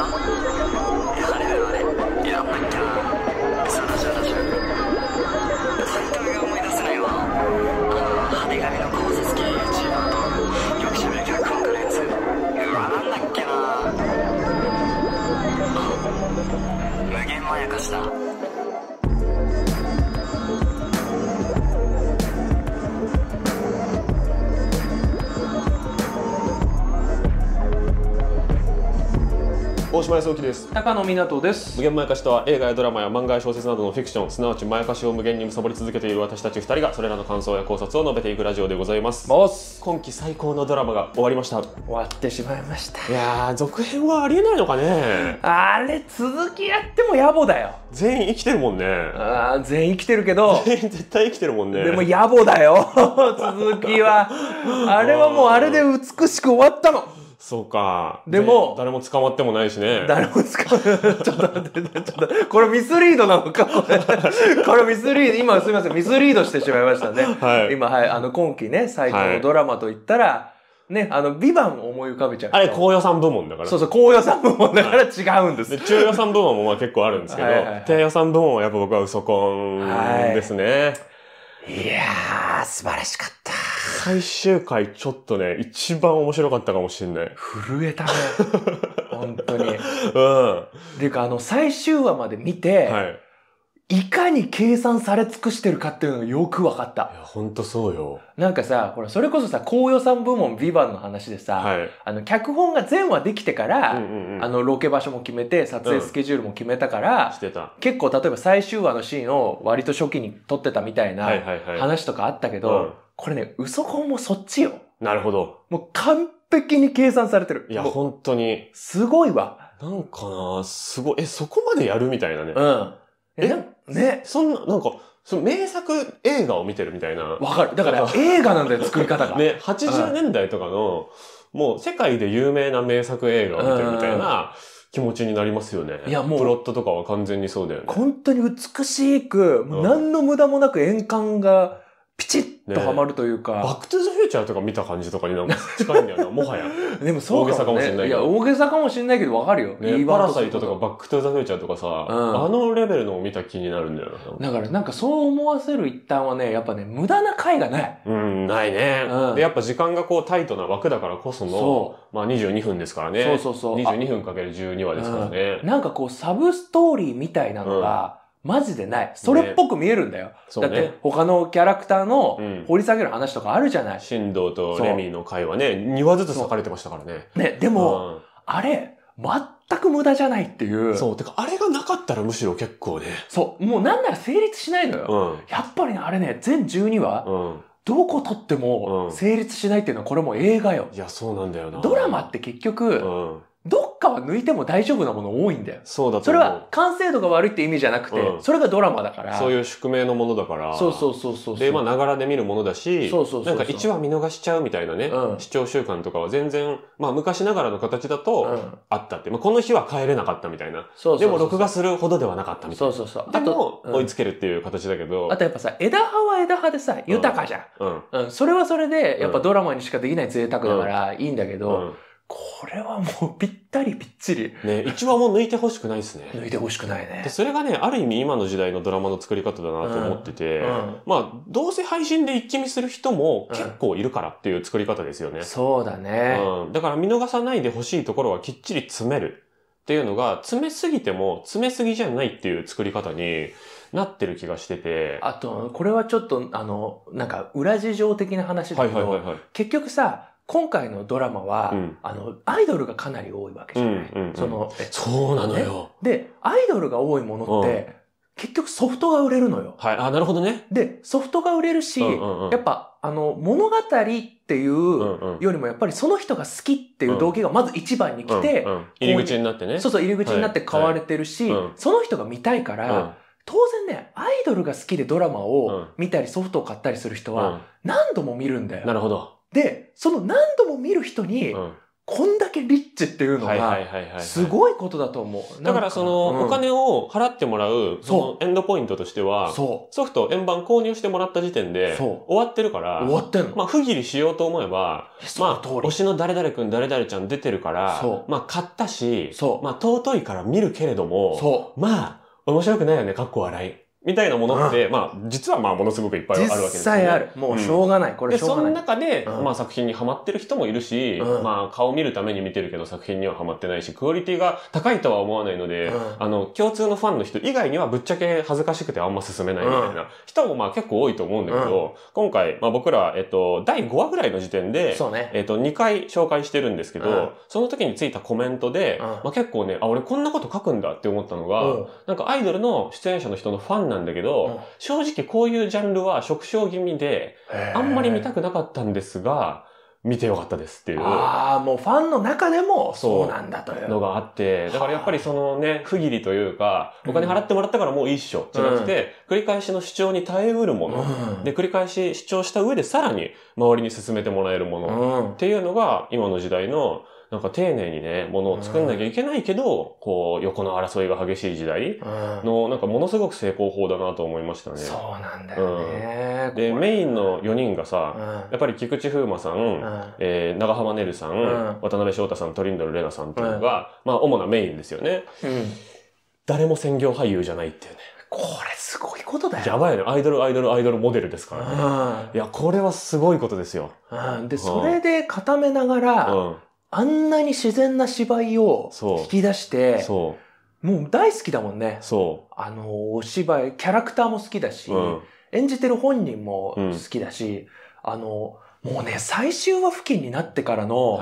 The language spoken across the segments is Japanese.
だやれやれやそが思い出せないわあの派手の考察系 YouTuber とよくしゃべる脚本家のやつうわなんだっけなあ無限まやかしだ大島康之です高野湊です無限前やかしとは映画やドラマや漫画や小説などのフィクションすなわち前やかしを無限に貪り続けている私たち2人がそれらの感想や考察を述べていくラジオでございます今期最高のドラマが終わりました終わってしまいましたいや続編はありえないのかねあれ続きやっても野暮だよ全員生きてるもんねああ全員生きてるけど全員絶対生きてるもんねでも野暮だよ 続きはあれはもうあれで美しく終わったのそうか。でも、誰も捕まってもないしね。誰も捕まって、ちょっと待って、ちょっと、これミスリードなのか、これ。これミスリード、今すみません、ミスリードしてしまいましたね。はい。今、はい、あの、今期ね、最高のドラマと言ったら、ね、あの、ビバンを思い浮かべちゃう。あれ、高予算部門だから。そうそう、高予算部門だから違うんです。はい、で中予算部門もまあ結構あるんですけど、はいはい予算部門はやっぱ僕はウソコンですね。はい、いやー、素晴らしかった。最終回ちょっとね、一番面白かったかもしれない。震えたね。本当に。うん。っていうか、あの、最終話まで見て、はい。いかに計算され尽くしてるかっていうのがよく分かった。いや、ほんとそうよ。なんかさ、ほら、それこそさ、高予算部門ビバ n の話でさ、はい、あの、脚本が全話できてから、うんうんうん、あの、ロケ場所も決めて、撮影スケジュールも決めたから、うん、結構、例えば最終話のシーンを割と初期に撮ってたみたいなははいい話とかあったけど、はいはいはいうんこれね、嘘コンもそっちよ。なるほど。もう完璧に計算されてる。いや、本当に。すごいわ。なんかな、すごい。え、そこまでやるみたいなね。うん。え、ね。そんな、なんか、その名作映画を見てるみたいな。わかる。だから映画なんだよ、作り方が。ね、80年代とかの、うん、もう世界で有名な名作映画を見てるみたいな気持ちになりますよね。いや、もう。プロットとかは完全にそうだよね。本当に美しく、何の無駄もなく円環が、ピチッとハマるというか。バックトゥーザフューチャーとか見た感じとかになんか近いんだよな、もはや。でもそうか、ね、大げさかもしれないけど。いや、大げさかもしれないけどわかるよ。ね、パラサイトとかバックトゥーザフューチャーとかさ、うん、あのレベルのを見た気になるんだよな。だからなんかそう思わせる一端はね、やっぱね、無駄な回がない。うん、ないね、うん、で、やっぱ時間がこうタイトな枠だからこその、そまあ22分ですからね。そうそうそう。22分かける12話ですからね、うん。なんかこうサブストーリーみたいなのが、マジでない。それっぽく見えるんだよ。ねね、だって他のキャラクターの掘り下げる話とかあるじゃない。神道とレミの会はね、2話ずつ書かれてましたからね。ね、でも、うん、あれ、全く無駄じゃないっていう。そう。てか、あれがなかったらむしろ結構ね。そう。もうなんなら成立しないのよ。うん、やっぱりね、あれね、全12話、うん、どこ撮っても成立しないっていうのはこれも映画よ。いや、そうなんだよな。ドラマって結局、どっかは抜いても大丈夫なもの多いんだよ。そうだとそれは完成度が悪いって意味じゃなくて、うん、それがドラマだから。そういう宿命のものだから。そうそうそうそうで、まあ、ながらで見るものだし、そうそうそうなんか1話見逃しちゃうみたいなね、うん、視聴習慣とかは全然、まあ、昔ながらの形だと、あったって、うん、まあ、この日は帰れなかったみたいな。そうそうでも、録画するほどではなかったみたいな。そうそうそう。あと、追いつけるっていう形だけど。あとやっぱさ、枝葉は枝葉でさ、豊かじゃん。うん。うん、それはそれで、やっぱドラマにしかできない贅沢だから、いいんだけど、これはもうぴったりぴっちり。ね、一番も抜いてほしくないですね。抜いてほしくないね。で、それがね、ある意味今の時代のドラマの作り方だなと思ってて、うんうん、まあ、どうせ配信で一気見する人も結構いるからっていう作り方ですよね。うん、そうだね、うん。だから見逃さないでほしいところはきっちり詰めるっていうのが、詰めすぎても詰めすぎじゃないっていう作り方に、なってる気がしてて。あと、これはちょっと、あの、なんか、裏事情的な話だけど、はいはいはい、結局さ、今回のドラマは、うん、あの、アイドルがかなり多いわけじゃない。うんうんうん、その、そうなのよ、ね、で、アイドルが多いものって、うん、結局ソフトが売れるのよ。はい。あ、なるほどね。で、ソフトが売れるし、うんうんうん、やっぱ、あの、物語っていうよりも、やっぱりその人が好きっていう動機がまず一番に来て、うんうん、入り口になってね。そうそう、入り口になって買われてるし、はいはい、その人が見たいから、当然ね、アイドルが好きでドラマを見たり、ソフトを買ったりする人は、何度も見るんだよ。なるほど。で、その何度も見る人に、うんこんだけリッチっていうのが、すごいことだと思う。だからその、お金を払ってもらう、そのエンドポイントとしては、ソフト、円盤購入してもらった時点で、終わってるから、終わってんのまあ、不義理しようと思えば、まあ、推しの誰々くん、誰々ちゃん出てるから、まあ、買ったし、まあ、尊いから見るけれども、まあ、面白くないよね、かっこ笑い。みたいなものって、まあ、実はまあ、ものすごくいっぱいあるわけです、ね、実際ある。もう、しょうがない。これしょうがない。で、その中で、まあ、作品にはまってる人もいるし、まあ、顔見るために見てるけど、作品にははまってないし、クオリティが高いとは思わないので、あの、共通のファンの人以外にはぶっちゃけ恥ずかしくてあんま進めないみたいな人もまあ、結構多いと思うんだけど、今回、まあ、僕ら、えっと、第5話ぐらいの時点で、そうね。えっと、2回紹介してるんですけど、その時についたコメントで、まあ、結構ね、あ、俺こんなこと書くんだって思ったのが、なんかアイドルの出演者の人のファンなんなんだけど、正直こういうジャンルは職小気味で、あんまり見たくなかったんですが、見てよかったですっていう。ああ、もうファンの中でもそうなんだという。のがあって、だからやっぱりそのね、不義理というか、お金払ってもらったからもういいっしょ、じゃなくて、繰り返しの主張に耐えうるもの、うん、で、繰り返し主張した上でさらに周りに進めてもらえるもの、っていうのが、今の時代の、なんか丁寧にね、ものを作んなきゃいけないけど、こう、横の争いが激しい時代の、なんかものすごく成功法だなと思いましたね。そうなんだよね。で、メインの4人がさ、やっぱり菊池風磨さん、え長浜ねるさん、渡辺翔太さん、トリンドル玲奈さんっていうのが、まあ、主なメインですよね。誰も専業俳優じゃないっていうね。これすごいことだよ。やばいね。アイドル、アイドル、アイドルモデルですからね。いや、これはすごいことですよ。で、それで固めながら、あんなに自然な芝居を引き出して、もう大好きだもんね。そう。あの、お芝居、キャラクターも好きだし、うん、演じてる本人も好きだし、うん、あの、もうね、最終話付近になってからの、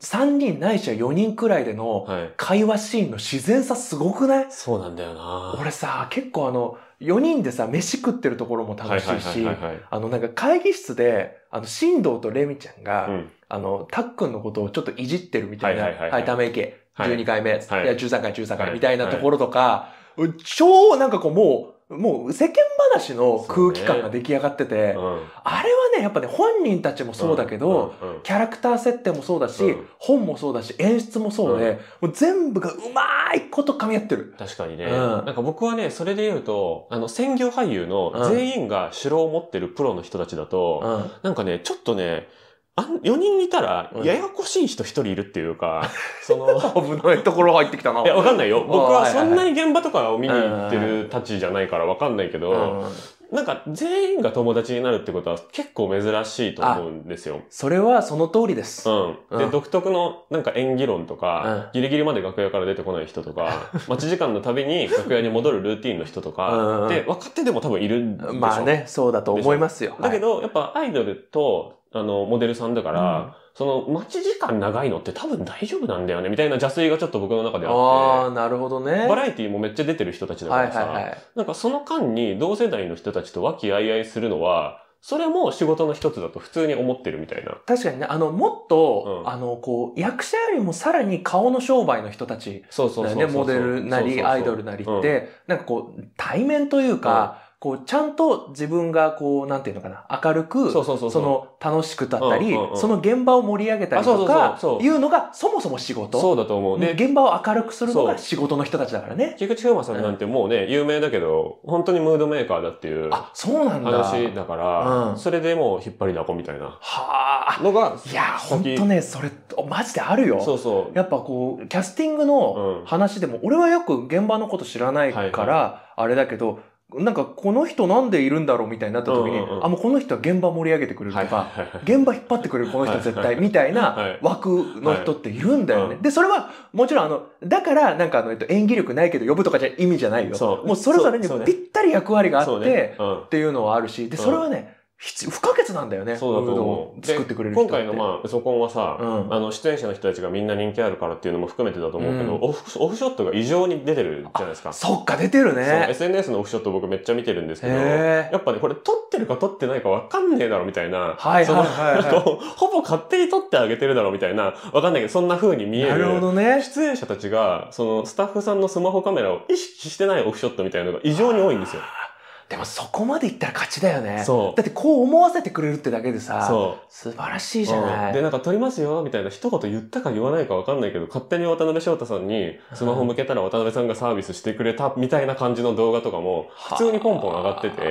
3人ないしは4人くらいでの会話シーンの自然さすごくない、そうなんだよな俺さ、結構あの、4人でさ、飯食ってるところも楽しいし、あの、なんか会議室で、あの、振動とレミちゃんが、うん、あの、たっくんのことをちょっといじってるみたいな、はい、ため池、12回目、はい、いや、13回、13回みたいなところとか、超なんかこう、もう、もう世間話の空気感が出来上がってて、ねうん、あれはね、やっぱね、本人たちもそうだけど、うんうん、キャラクター設定もそうだし、本もそうだし、演出もそうで、もう全部がうまいこと噛み合ってる。確かにね、なんか僕はね、それで言うと、あの、専業俳優の全員が城を持ってるプロの人たちだと、なんかね、ちょっとね、あ4人いたら、ややこしい人1人いるっていうか、その。危ないところ入ってきたな。いや、わかんないよ。僕はそんなに現場とかを見に行ってるたちじゃないからわかんないけど、なんか全員が友達になるってことは結構珍しいと思うんですよ。それはその通りです。うん。うん、で、独特のなんか演技論とか、うん、ギリギリまで楽屋から出てこない人とか、待ち時間のたびに楽屋に戻るルーティンの人とか、で、分かってでも多分いるんでしょまあね、そうだと思いますよ。だけど、やっぱアイドルとあの、モデルさんだから、うん、その、待ち時間長いのって多分大丈夫なんだよね、みたいな邪推がちょっと僕の中であって。ああ、なるほどね。バラエティもめっちゃ出てる人たちだからさ、はいはいはい、なんかその間に同世代の人たちと和気あいあいするのは、それも仕事の一つだと普通に思ってるみたいな。確かにね、あの、もっと、うん、あの、こう、役者よりもさらに顔の商売の人たち、ね、そうそうそうそう。モデルなり、アイドルなりって、うなんかこう、対面というか、うんこう、ちゃんと自分が、こう、なんていうのかな、明るく、そうそうそうその、楽しくだったり、うんうんうん、その現場を盛り上げたりとか、いうのが、そもそも仕事。そうだと思う。ね、現場を明るくするのが仕事の人たちだからね。菊池風磨さんなんてもうね、有名だけど、本当にムードメーカーだっていう。あ、そうなんだ。話だから、うん、それでもう引っ張りだこみたいな。はあ。のが、いや、本当ね、それ、マジであるよ。そうそう。やっぱこう、キャスティングの話でも、うん、俺はよく現場のこと知らないから、はいはい、あれだけど、なんかこの人なんでいるんだろうみたいになった時に、あ、もうこの人は現場盛り上げてくれるとか、現場引っ張ってくれるこの人絶対みたいな枠の人っているんだよね。で、それはもちろんあの、だからなんかあの、えっと、演技力ないけど呼ぶとかじゃ意味じゃないよ。もうそれぞれにぴったり役割があって、っていうのはあるし、で、それはね、不可欠なんだよね。そうだと思う。作ってくれる人今回のまあ、ウソコンはさ、うん、あの、出演者の人たちがみんな人気あるからっていうのも含めてだと思うけど、うん、オフ、オフショットが異常に出てるじゃないですか。そっか、出てるね。SNS のオフショット僕めっちゃ見てるんですけど、やっぱね、これ撮ってるか撮ってないかわかんねえだろみたいな。はいはいはい、はい、ほぼ勝手に撮ってあげてるだろみたいな、わかんないけど、そんな風に見える。なるほどね。出演者たちが、その、スタッフさんのスマホカメラを意識してないオフショットみたいなのが異常に多いんですよ。でもそこまでいったら勝ちだよね。そう。だってこう思わせてくれるってだけでさ、そう。素晴らしいじゃない。うん、で、なんか撮りますよ、みたいな一言言ったか言わないかわかんないけど、勝手に渡辺翔太さんに、スマホ向けたら渡辺さんがサービスしてくれた、みたいな感じの動画とかも、普通にポンポン上がってて、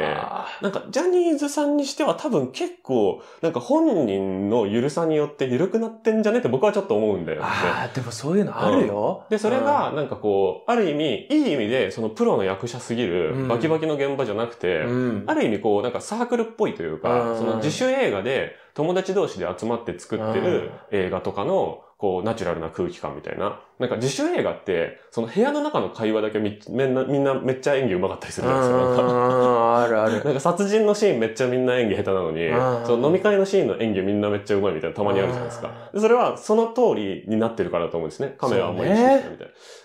なんかジャニーズさんにしては多分結構、なんか本人の緩さによって緩くなってんじゃねって僕はちょっと思うんだよ、ね。ああ、でもそういうのあるよ。うん、で、それが、なんかこう、ある意味、いい意味で、そのプロの役者すぎる、バキバキの現場じゃなくて、くて、うん、ある意味こう、なんかサークルっぽいというか、その自主映画で友達同士で集まって作ってる映画とかの、こう、ナチュラルな空気感みたいな。なんか自主映画って、その部屋の中の会話だけみみんな、みんなめっちゃ演技上手かったりするじゃないですか。なんか。あるある。なんか殺人のシーンめっちゃみんな演技下手なのに、その飲み会のシーンの演技みんなめっちゃ上手いみたいなたまにあるじゃないですか。それはその通りになってるからだと思うんですね。カメラもいいし、みたいな。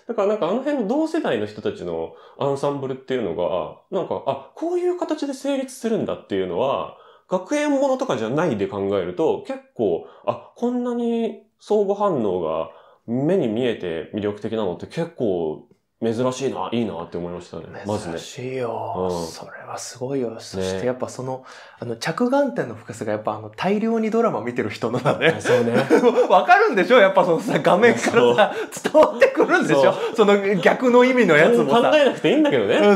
だからなんかあの辺の同世代の人たちのアンサンブルっていうのが、なんか、あ、こういう形で成立するんだっていうのは、学園ものとかじゃないで考えると、結構、あ、こんなに相互反応が目に見えて魅力的なのって結構珍しいな、いいなって思いましたね。珍しいよ、うん、それはすごいよ。そしてやっぱその、ね、あの、着眼点の深さがやっぱあの、大量にドラマ見てる人のだね。そうね。わかるんでしょやっぱそのさ、画面からさ、伝わってくるんでしょその逆の意味のやつもさ。考えなくていいんだけどね。考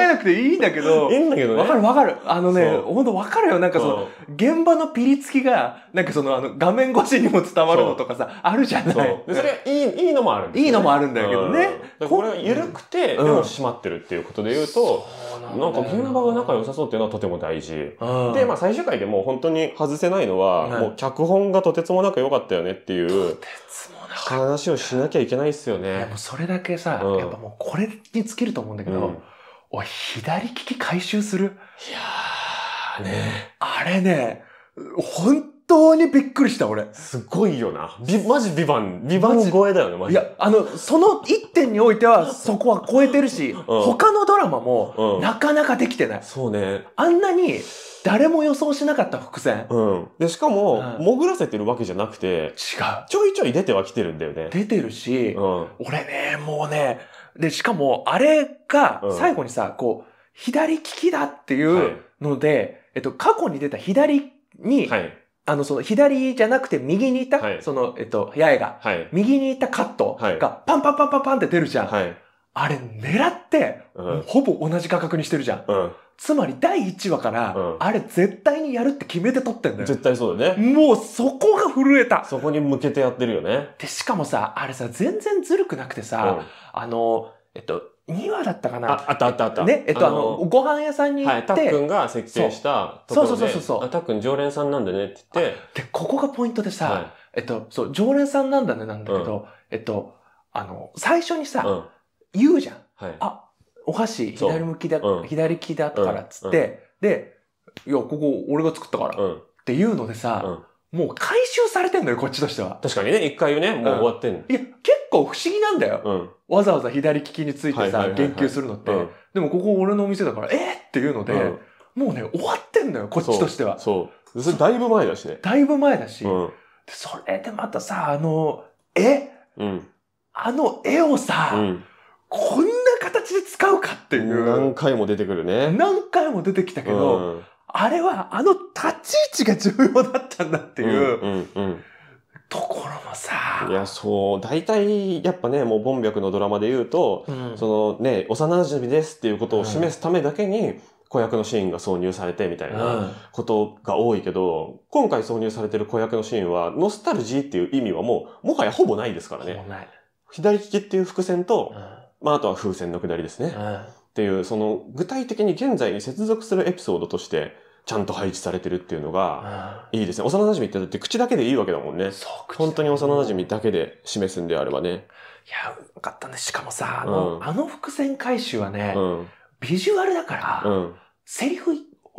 えなくていいんだけど。いいんだけどね。わかるわかる。あのね、ほんとわかるよ。なんかその、現場のピリつきが、なんかその、あの、画面越しにも伝わるのとかさ、あるじゃない。そそれはいい、いいのもある、ね、いいのもあるんだけどね。これは緩くて、うでも締まってるっていうことで言うと、うん、なんかみんなが仲良さそうっていうのはとても大事。で、まあ最終回でも本当に外せないのは、もう脚本がとてつもなく良かったよねっていう。話をしなきゃいけないっすよね。それだけさ、やっぱもうこれに尽きると思うんだけど、い、左利き回収する。いやー。あれ。あれね、本当にびっくりした、俺。すごいよな。び、マジビバン、ビバン超えだよね、マジ。いや、あの、その一点においては、そこは超えてるし、うん、他のドラマも、なかなかできてない。うん、そうね。あんなに、誰も予想しなかった伏線。うん。で、しかも、うん、潜らせてるわけじゃなくて、違う。ちょいちょい出ては来てるんだよね。出てるし、うん、俺ね、もうね、で、しかも、あれが、最後にさ、こう、左利きだっていう、はいので、えっと、過去に出た左に、はい、あの、その左じゃなくて右にいた、はい、その、えっと、八重が、はい、右にいたカットがパンパンパンパンパンって出るじゃん。はい、あれ、狙って、ほぼ同じ価格にしてるじゃん。うんつまり第1話から、うん、あれ絶対にやるって決めて撮ってんだよ。絶対そうだね。もうそこが震えた。そこに向けてやってるよね。で、しかもさ、あれさ、全然ずるくなくてさ、うん、あの、えっと、2話だったかなああったあったあった。ね、えっと、あの、ご飯屋さんに行って。はい、たくんが設計したところで。そうそうそうそう。たっくん常連さんなんだねって言って。で、ここがポイントでさ、はい、えっと、そう、常連さんなんだねなんだけど、うん、えっと、あの、最初にさ、うん、言うじゃん。はい、あ、お箸、左向きだ、うん、左利きだったからっつって、で、いや、ここ俺が作ったからっていうのでさ、もう回収されてんのよ、こっちとしては。確かにね、一回ね、もう終わってんの、うん、いや、結構不思議なんだよ。うん、わざわざ左利きについてさ、言及するのって。うん、でもここ俺のお店だから、えー、っていうので、もうね、終わってんのよ、こっちとしては。そう。それだいぶ前だしね。だいぶ前だし、それでまたさ、あの、絵、うん、あの絵をさ、こんな形で使うかっていう。何回も出てくるね。何回も出てきたけど、あれはあの立ち位置が重要だっちんだっていう、うんうん、ところもさ。いや、そう。大体、やっぱね、もう、ボンのドラマで言うと、うん、そのね、幼馴染ですっていうことを示すためだけに、子役のシーンが挿入されてみたいなことが多いけど、今回挿入されてる子役のシーンは、ノスタルジーっていう意味はもう、もはやほぼないですからね。左利きっていう伏線と、まあ、あとは風船の下りですね。っていう、その具体的に現在に接続するエピソードとして、ちゃんと配置されてるっていうのが、いいですね。幼馴染ってだって口だけでいいわけだもんね。そう、本当に幼馴染だけで示すんであればね。いや、よかったね。しかもさ、あの、うん、あの伏線回収はね、うん、ビジュアルだから、うん、セリフ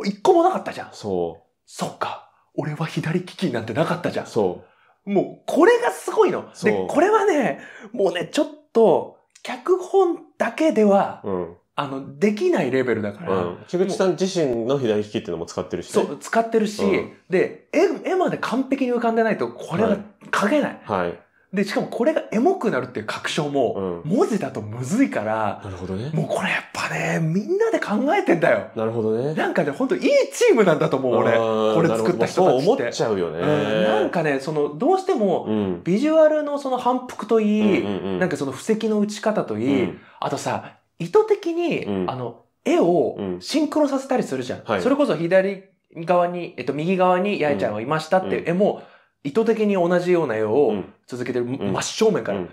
一個もなかったじゃん。そう。そうか。俺は左利きなんてなかったじゃん。そう。もう、これがすごいの。で、これはね、もうね、ちょっと、脚本だけでは、うんあの、できないレベルだから。うん。菊池さん自身の左利きっていうのも使ってるし、ね、そう、使ってるし、うん、で、絵、絵まで完璧に浮かんでないと、これが描けない。はい、はいで、しかもこれがエモくなるっていう確証も、文字だとむずいから、なるほどね。もうこれやっぱね、みんなで考えてんだよ。なるほどね。なんかね、本当いいチームなんだと思う、俺。これ作った人たちって。そう思っちゃうよね、うん、なんかね、その、どうしても、うん、ビジュアルのその反復といい、うんうんうん、なんかその布石の打ち方といい、あとさ、意図的に、うん、あの、絵をシンクロさせたりするじゃん。それこそ左側に、えっと、右側に八重ちゃんがいましたっていう絵も、意図的に同じような絵を続けてる、真正面から、もう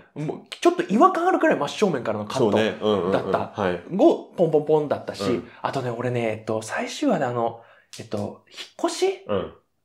ちょっと違和感あるくらい真正面からのカットだったをポンポンポンだったし、あとね俺ねえっと最終話であのえっと引っ越し、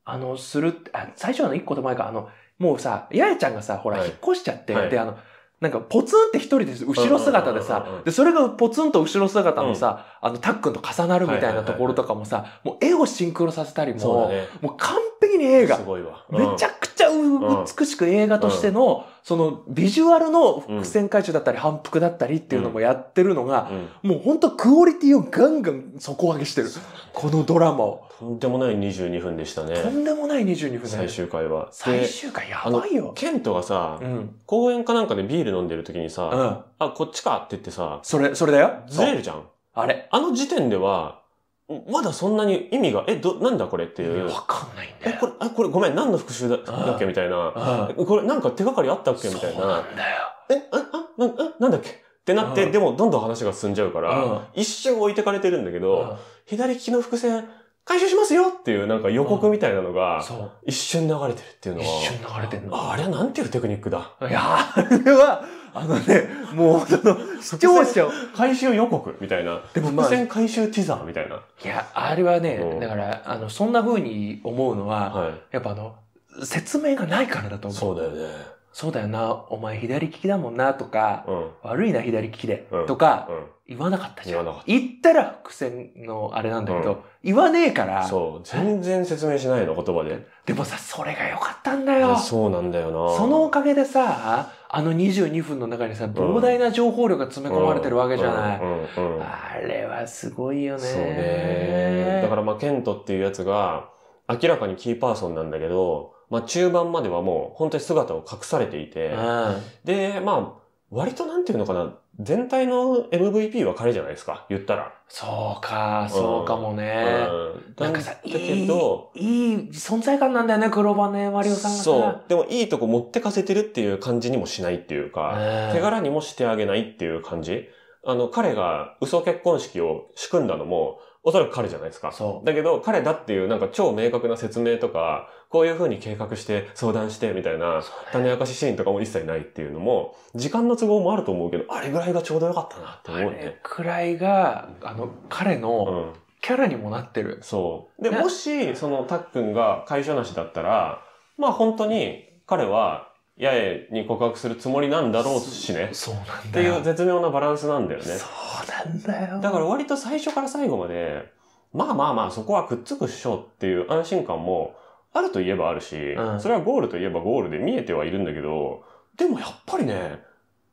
あのするあ最終話の一個手前かあのもうさ八重ちゃんがさほら引っ越しちゃって、であのなんかポツンって一人で後ろ姿でさ、で、それがポツンと後ろ姿のさ、あの、タックンと重なるみたいなところとかもさ、もう絵をシンクロさせたりも、もう完璧に映画、すごいわ、めちゃくちゃ美しく映画としての、そのビジュアルの伏線回収だったり反復だったりっていうのもやってるのが、もうほんとクオリティをガンガン底上げしてる。このドラマを。とんでもない22分でしたね。とんでもない22分だ最終回は。最終回やばいよ。ケントがさ、うん、公園かなんかでビール飲んでる時にさ、うん、あ、こっちかって言ってさ、それ、それだよ。ずれるじゃん。あれ。あの時点では、まだそんなに意味が、え、ど、なんだこれっていう。わかんないんだよ。え、これ、あ、これごめん、何の復習だだっけみたいな。これ、なんか手がかりあったっけみたいな。そうなんだよ。え、あ、あ、な、あ、なんだっけってなって、でもどんどん話が進んじゃうから、一瞬置いてかれてるんだけど、左利きの伏線、回収しますよっていうなんか予告みたいなのが、一瞬流れてるっていうのは。一瞬流れてるの。あれなんていうテクニックだ。いやあれは、あのね、もう、その、視聴者回収予告みたいな。でもまあ。回収ティザーみたいな。いや、あれはね、だから、あの、そんな風に思うのは、はい、やっぱあの、説明がないからだと思う。そうだよね。そうだよな、お前左利きだもんな、とか、うん、悪いな、左利きで、うん、とか、うん言わなかったじゃん。言わなかった。言ったら伏線のあれなんだけど、うん言わねえから。そう。全然説明しないの、言葉で。でもさ、それが良かったんだよ。そうなんだよな。そのおかげでさ、あの22分の中にさ、膨大な情報量が詰め込まれてるわけじゃない。あれはすごいよね。そうね。だからまあ、ケントっていうやつが、明らかにキーパーソンなんだけど、まあ中盤まではもう本当に姿を隠されていて、で、まあ、割となんていうのかな、全体の MVP は彼じゃないですか、言ったら。そうか、そうかもね。うん、なんかさ、だけどいい、いい存在感なんだよね、黒羽ね、マリオさんが。そう。でもいいとこ持ってかせてるっていう感じにもしないっていうか、手柄にもしてあげないっていう感じ。あの、彼が嘘結婚式を仕組んだのも、おそらく彼じゃないですか。そう。だけど、彼だっていうなんか超明確な説明とか、こういうふうに計画して相談してみたいな、種明かしシーンとかも一切ないっていうのも、時間の都合もあると思うけど、あれぐらいがちょうどよかったなって思うね。あれくらいが、あの、彼のキャラにもなってる。うん、そう。で、もし、その、たっくんが会社なしだったら、まあ本当に彼は八重に告白するつもりなんだろうしね。そうなんだよ。っていう絶妙なバランスなんだよね。そうなんだよ。だから割と最初から最後まで、まあまあまあそこはくっつくっしょっていう安心感もあるといえばあるし、うん、それはゴールといえばゴールで見えてはいるんだけど、でもやっぱりね、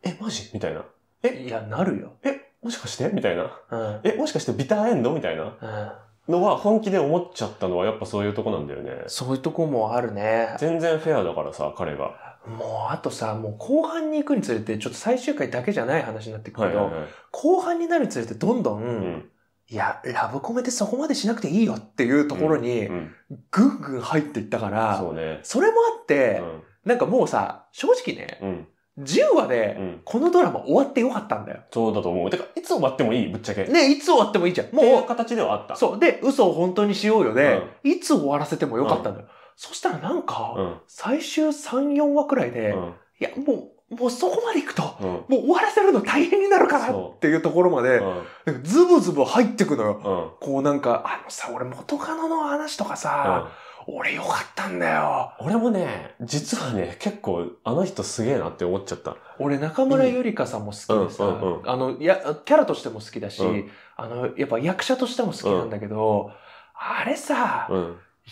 え、マジみたいな。え、いや、なるよ。え、もしかしてみたいな、うん。え、もしかしてビターエンドみたいな。うんのは本気で思っちゃったのはやっぱそういうとこなんだよね。そういうとこもあるね。全然フェアだからさ、彼が。もうあとさ、もう後半に行くにつれて、ちょっと最終回だけじゃない話になってくるけど、はいはいはい、後半になるにつれてどんどん、うん、いや、ラブコメってそこまでしなくていいよっていうところに、ぐんぐん入っていったから、うんうんそね、それもあって、うん、なんかもうさ、正直ね、うん10話で、このドラマ終わってよかったんだよ。そうだと思う。てか、いつ終わってもいい、ぶっちゃけ。ね、いつ終わってもいいじゃん。もう。形ではあった。そう。で、嘘を本当にしようよで、ねうん、いつ終わらせてもよかったんだよ。うんそしたらなんか、うん、最終3、4話くらいで、うん、いや、もう、もうそこまで行くと、もう終わらせるの大変になるからっていうところまで、なんズブズブ入ってくのよ。こうなんか、あのさ、俺元カノの話とかさ、俺よかったんだよ。俺もね、実はね、結構あの人すげえなって思っちゃった。俺中村ゆりかさんも好きでさ、うんうんうん、あのや、キャラとしても好きだし、あの、やっぱ役者としても好きなんだけど、あれさ、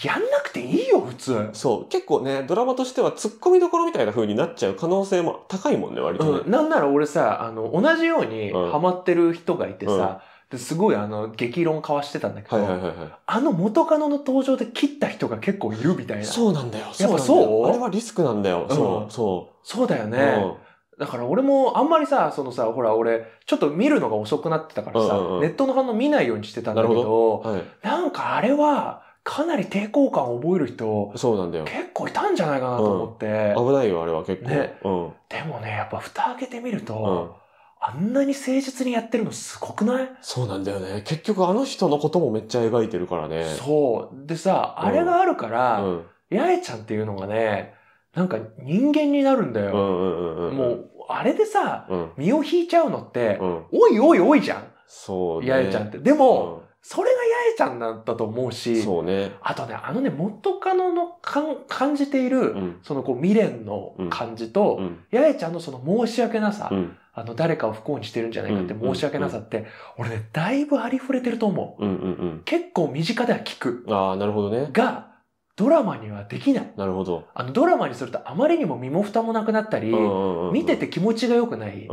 やんなくていいよ、普通。そう。結構ね、ドラマとしては突っ込みどころみたいな風になっちゃう可能性も高いもんね、割とね。うん、なんなら俺さ、あの、同じようにハマってる人がいてさ、うん、ですごいあの、激論交わしてたんだけど、はいはいはいはい、あの元カノの登場で切った人が結構いるみたいな。そうなんだよ。やっぱそうあれはリスクなんだよ。そう、ん、そう。そうだよね。だから俺もあんまりさ、そのさ、ほら俺、ちょっと見るのが遅くなってたからさ、うんうんうん、ネットの反応見ないようにしてたんだけど、どはい、なんかあれは、かなり抵抗感を覚える人、そうなんだよ。結構いたんじゃないかなと思って。うん、危ないよ、あれは結構、ねうん。でもね、やっぱ蓋開けてみると、あんなに誠実にやってるのすごくないそうなんだよね。結局あの人のこともめっちゃ描いてるからね。そう。でさ、あれがあるから、八重ちゃんっていうのがね、なんか人間になるんだよ。うんうんうん、もう、あれでさ、うん、身を引いちゃうのって、うん、おいおいおいじゃん。そう、ね。八重ちゃんって。でも、それが八重ちゃんだったと思うし、そうね。あとね、あのね、元カノのかん感じている、うん、そのこう未練の感じと、うん、八重ちゃんのその申し訳なさ、うん、あの、誰かを不幸にしてるんじゃないかって申し訳なさって、俺ね、だいぶありふれてると思う。うんうんうん、結構身近では聞く。ああ、なるほどね。が、ドラマにはできない。なるほど。あの、ドラマにするとあまりにも身も蓋もなくなったり、うんうんうんうん、見てて気持ちが良くない。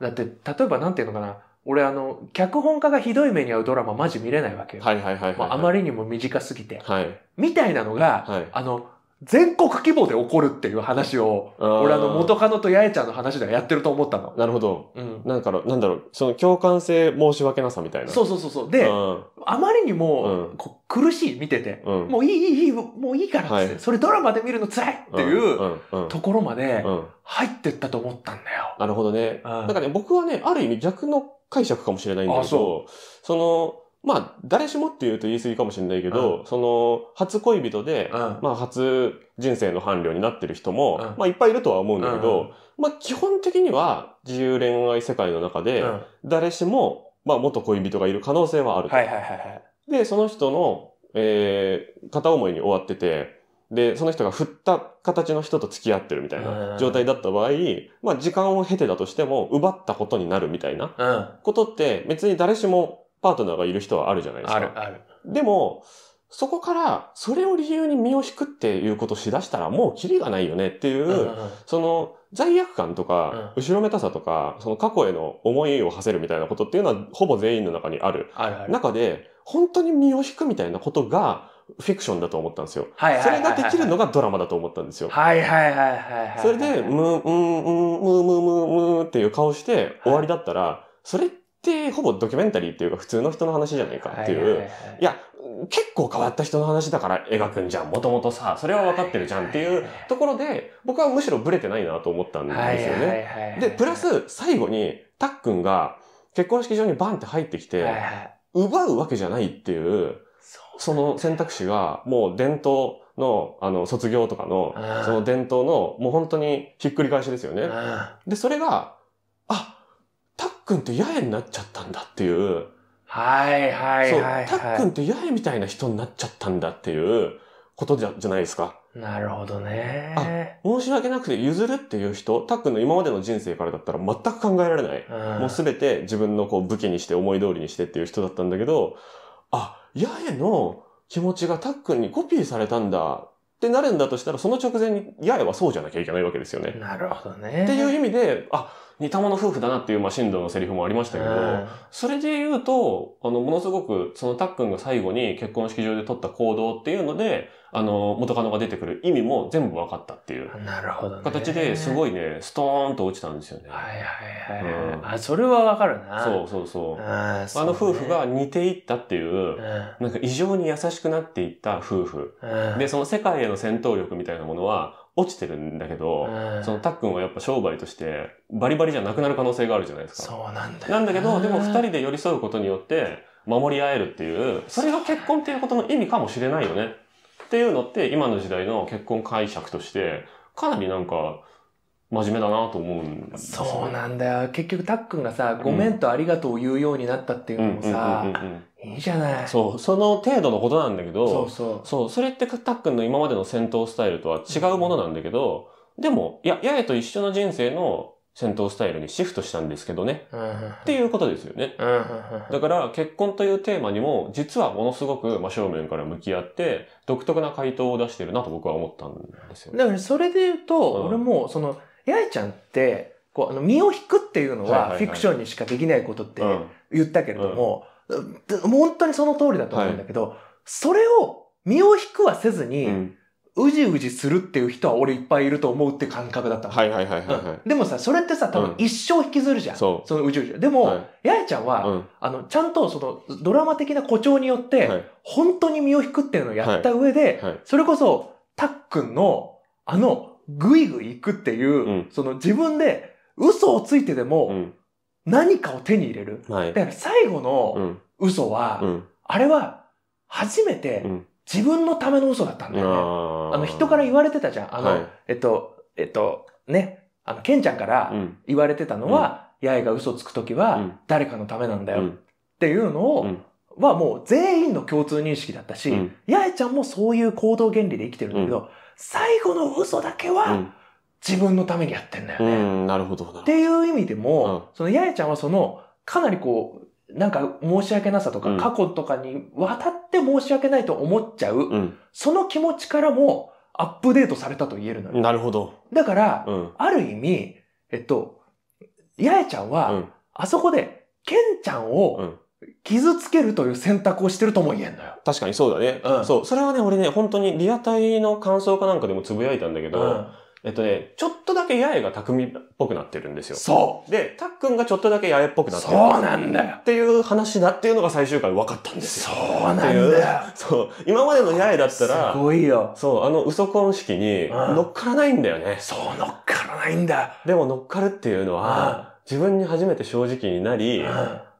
だって、例えばなんていうのかな、俺あの、脚本家がひどい目に遭うドラママジ見れないわけよ。はいはいはい、はいあ。あまりにも短すぎて。はい。みたいなのが、はい、あの、全国規模で起こるっていう話を、俺あの、元カノと八重ちゃんの話ではやってると思ったの。なるほど。うん。なんか、なんだろう、その共感性申し訳なさみたいな。そうそうそうそう。で、あまりにも、うん、こ苦しい、見てて、うん。もういい、いい、いい、もういいからって、はい、それドラマで見るの辛いっていうところまで入ってったと思ったんだよ。なるほどね。なんかね、僕はね、ある意味逆の解釈かもしれないんだけど、その、まあ、誰しもって言うと言い過ぎかもしれないけど、うん、その、初恋人で、うん、まあ、初人生の伴侶になってる人も、うん、まあ、いっぱいいるとは思うんだけど、まあ、基本的には自由恋愛世界の中で、誰しも、まあ、元恋人がいる可能性はある。はいはいはいはい。で、その人の、えー、片思いに終わってて、で、その人が振った形の人と付き合ってるみたいな状態だった場合、まあ時間を経てだとしても奪ったことになるみたいなことって別に誰しもパートナーがいる人はあるじゃないですか。あるある。でも、そこから、それを理由に身を引くっていうことしだしたら、もうキリがないよねっていう、その、罪悪感とか、後ろめたさとか、その過去への思いを馳せるみたいなことっていうのは、ほぼ全員の中にある。中で、本当に身を引くみたいなことが、フィクションだと思ったんですよ。はいはいはいそれができるのがドラマだと思ったんですよ。はいはいはいはい、それで、む、うん、うむ、む、む、むっていう顔して終わりだったら、それってほぼドキュメンタリーっていうか普通の人の話じゃないかっていう。いや、結構変わった人の話だから描くんじゃん。もともとさ、それは分かってるじゃんっていうところで、僕はむしろブレてないなと思ったんですよね。はいはいはいはい、で、プラス最後に、たっくんが結婚式場にバンって入ってきて、はいはい奪うわけじゃないっていう、その選択肢が、もう伝統の、あの、卒業とかの、その伝統の、もう本当にひっくり返しですよね。で、それが、あ、たっくんって八重になっちゃったんだっていう。はいはいはい、そう、たっくんって八重みたいな人になっちゃったんだっていうことじゃじゃないですか。なるほどね。あ、申し訳なくて譲るっていう人、たっくんの今までの人生からだったら全く考えられない。うん、もうすべて自分のこう武器にして思い通りにしてっていう人だったんだけど、あ、八重の気持ちがたっくんにコピーされたんだってなるんだとしたら、その直前に八重はそうじゃなきゃいけないわけですよね。なるほどね。っていう意味で、あ、似た者夫婦だなっていう、まあ、進のセリフもありましたけど、うん、それで言うと、あの、ものすごく、そのたっくんが最後に結婚式場で取った行動っていうので、あの、元カノが出てくる意味も全部分かったっていう。なるほど、形ですごいね、ストーンと落ちたんですよね。はいはいはい。あ、それは分かるな。そうそうそう。あ、の夫婦が似ていったっていう、なんか異常に優しくなっていった夫婦。で、その世界への戦闘力みたいなものは、落ちてるんだけど、うん、そのたっくんはやっぱ商売としてバリバリじゃなくなる可能性があるじゃないですか。そうなんだよ。なんだけど、でも二人で寄り添うことによって守り合えるっていう、それが結婚っていうことの意味かもしれないよねっていうのって今の時代の結婚解釈としてかなりなんか真面目だなと思うんです、ね、そうなんだよ。結局たっくんがさ、ごめんとありがとうを言うようになったっていうのもさ、いいじゃない。そう、その程度のことなんだけど、そうそう。そう、それってたっくんの今までの戦闘スタイルとは違うものなんだけど、うん、でも、いや、八重と一緒の人生の戦闘スタイルにシフトしたんですけどね。っていうことですよね。だから結婚というテーマにも実はものすごく真正面から向き合って独特な回答を出してるなと僕は思ったんですよ。だからそれで言うと、うん、俺もその、八重ちゃんってこうあの身を引くっていうのはフィクションにしかできないことって言ったけれども、本当にその通りだと思うんだけど、それを身を引くはせずに、うんうじうじするっていう人は俺いっぱいいると思うって感覚だったはいはいはいはい、うん、でもさ、それってさ、多分一生引きずるじゃん。そ、うん、のうじうじ。でも、はい、ややちゃんは、うん、あの、ちゃんとそのドラマ的な誇張によって、はい、本当に身を引くっていうのをやった上で、それこそ、たっくんの、あの、ぐいぐい行くっていう、その自分で嘘をついてでも、何かを手に入れる。だから最後の嘘は、あれは初めて、自分のための嘘だったんだよね。あの、人から言われてたじゃん。あの、はい、えっと、えっと、ね、あの、ケンちゃんから言われてたのは、うん、八重が嘘つくときは、誰かのためなんだよ。っていうのを、はもう全員の共通認識だったし、うん、八重ちゃんもそういう行動原理で生きてるんだけど、うん、最後の嘘だけは、自分のためにやってんだよね。うん、なるほど。っていう意味でも、その八重ちゃんはその、かなりこう、なんか申し訳なさとか、過去とかに渡って申し訳ないと思っちゃう、うん、その気持ちからもアップデートされたと言えるのよ。なるほど。だから、うん、ある意味、えっと、八重ちゃんは、うん、あそこで、ケンちゃんを、傷つけるという選択をしてるとも言えんのよ。確かにそうだね。うん、そう。それはね、俺ね、本当にリアタイの感想かなんかでもつぶやいたんだけど、えっとね、ちょっとだけ八重が匠っぽくなってるんですよ。そうで、たっくんがちょっとだけ八重っぽくなってる。そうなんだよっていう話だっていうのが最終回分かったんですよ。そうなんだよそう。今までの八重だったら、すごいよ。そう、あの嘘婚式に乗っからないんだよね。そう、乗っからないんだ。でも乗っかるっていうのは、自分に初めて正直になり、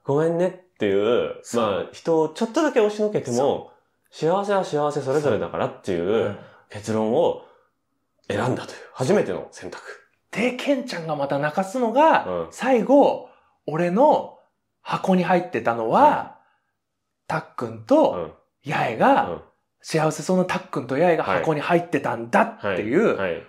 ごめんねっていう、まあ、人をちょっとだけ押しのけても、幸せは幸せそれぞれだからっていう結論を、選んだという、初めての選択。で、ケンちゃんがまた泣かすのが、うん最後、俺の箱に入ってたのは、たっくんと八重が、うん幸せそうなたっくんと八重が箱に入ってたんだっていうはい。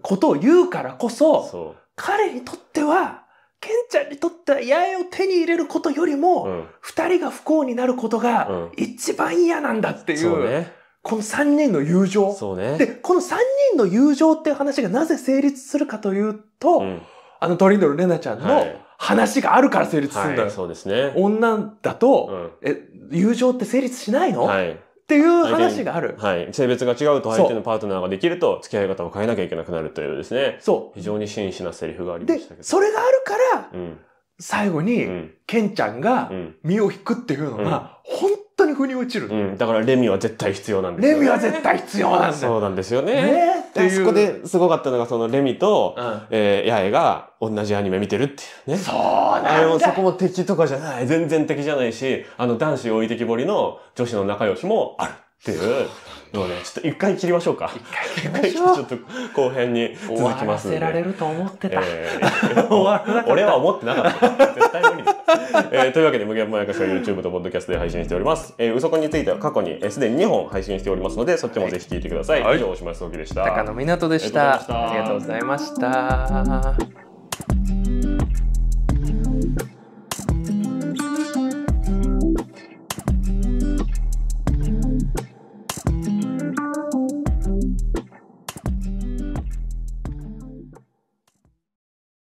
ことを言うからこそ、そ彼にとっては、ケンちゃんにとっては八重を手に入れることよりうも、ん。二人が不幸になることが一番嫌なんだっていう、そうね。この三人の友情。そうね。で、この三人の友情っていう話がなぜ成立するかというと、うん、あのトリンドル・レナちゃんの話があるから成立するんだはいはい、そうですね。女だと、うん、え、友情って成立しないの、はいっていう話がある。はい。性別が違うと相手のパートナーができると、付き合い方を変えなきゃいけなくなるというですね。そう。非常に真摯なセリフがありましたけど。それがあるから、うん、最後に、うん、ケンちゃんが身を引くっていうのが、うん、本財に落ちる、うん、だからレミは絶対必要なんですよ、ね、レミは絶対必要なんでよそうなんですよね。ねってそこですごかったのがそのレミと、うん、えー、八重が同じアニメ見てるっていうね。そうなんだそこも敵とかじゃない。全然敵じゃないし、あの男子置いてきぼりの女子の仲良しもある。っていうのをね、ちょっと一回切りましょうか。一回切りましょう。ちょっと後編に続きますで。終わらせられると思ってた。えー、終わらなかった。俺は思ってなかった。絶対無理だ。えー、というわけで、無限まやかしは YouTube と Podcast で配信しております。えー、ウソコンについては過去にすで、えー、に2本配信しておりますので、そっちもぜひ聞いてください。はい、以上、大島ま之おきでした。高野湊でした。ありがとうございました。